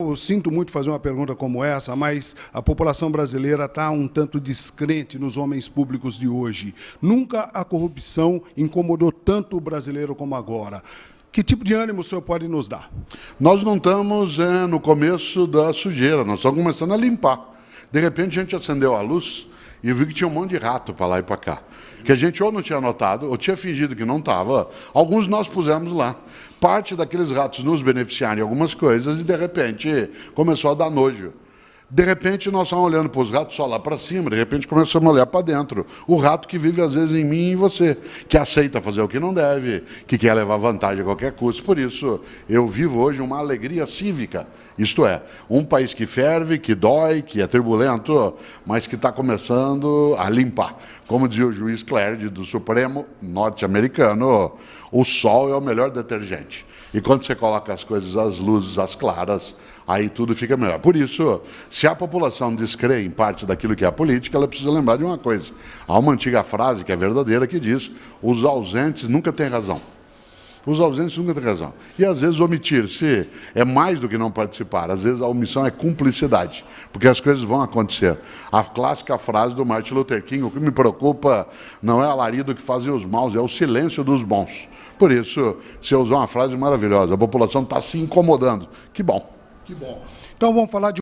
Eu sinto muito fazer uma pergunta como essa, mas a população brasileira está um tanto descrente nos homens públicos de hoje. Nunca a corrupção incomodou tanto o brasileiro como agora. Que tipo de ânimo o senhor pode nos dar? Nós não estamos é, no começo da sujeira, nós estamos começando a limpar. De repente a gente acendeu a luz, e eu vi que tinha um monte de rato para lá e para cá. Que a gente ou não tinha notado, ou tinha fingido que não estava. Alguns nós pusemos lá. Parte daqueles ratos nos beneficiaram em algumas coisas e, de repente, começou a dar nojo. De repente, nós estamos olhando para os ratos só lá para cima, de repente começamos a olhar para dentro. O rato que vive, às vezes, em mim e em você, que aceita fazer o que não deve, que quer levar vantagem a qualquer custo. Por isso, eu vivo hoje uma alegria cívica, isto é, um país que ferve, que dói, que é turbulento, mas que está começando a limpar. Como dizia o juiz Cléride do Supremo norte-americano, o sol é o melhor detergente. E quando você coloca as coisas às luzes, às claras, aí tudo fica melhor. Por isso, se a população descrê em parte daquilo que é a política, ela precisa lembrar de uma coisa. Há uma antiga frase que é verdadeira que diz: os ausentes nunca têm razão. Os ausentes nunca têm razão. E às vezes omitir-se é mais do que não participar, às vezes a omissão é cumplicidade, porque as coisas vão acontecer. A clássica frase do Martin Luther King: o que me preocupa não é a alarido que fazem os maus, é o silêncio dos bons. Por isso, você usou uma frase maravilhosa: a população está se incomodando. Que bom. Que bom. Então vamos falar de.